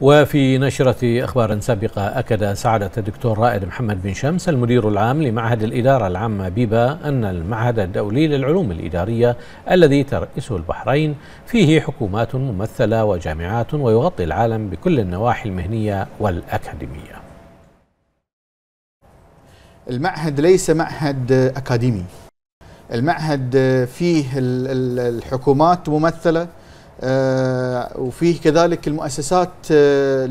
وفي نشرة أخبار سابقة أكد سعادة الدكتور رائد محمد بن شمس المدير العام لمعهد الإدارة العامة بيبا أن المعهد الدولي للعلوم الإدارية الذي ترأسه البحرين فيه حكومات ممثلة وجامعات ويغطي العالم بكل النواحي المهنية والأكاديمية المعهد ليس معهد أكاديمي المعهد فيه الحكومات ممثلة آه، وفيه كذلك المؤسسات آه،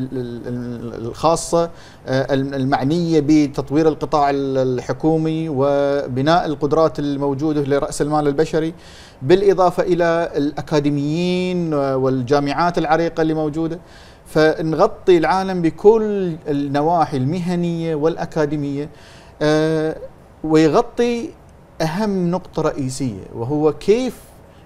الخاصة آه، المعنية بتطوير القطاع الحكومي وبناء القدرات الموجودة لرأس المال البشري بالإضافة إلى الأكاديميين والجامعات العريقة اللي موجودة فنغطي العالم بكل النواحي المهنية والأكاديمية ويغطي أهم نقطة رئيسية وهو كيف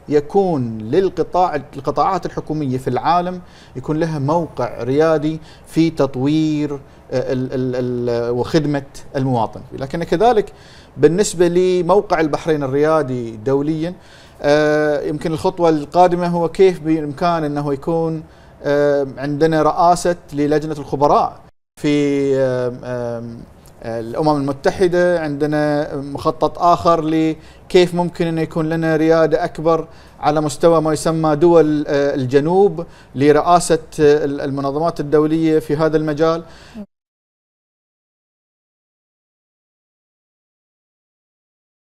يكون للقطاع القطاعات الحكوميه في العالم يكون لها موقع ريادي في تطوير الـ آه، الـ الـ وخدمه المواطن، لكن كذلك بالنسبه لموقع البحرين الريادي دوليا آه، يمكن الخطوه القادمه هو كيف بامكان انه يكون آه، عندنا رئاسه للجنه الخبراء في الامم المتحده عندنا مخطط اخر لكيف ممكن ان يكون لنا رياده اكبر على مستوى ما يسمى دول آه، الجنوب لرئاسه آه، المنظمات الدوليه في هذا المجال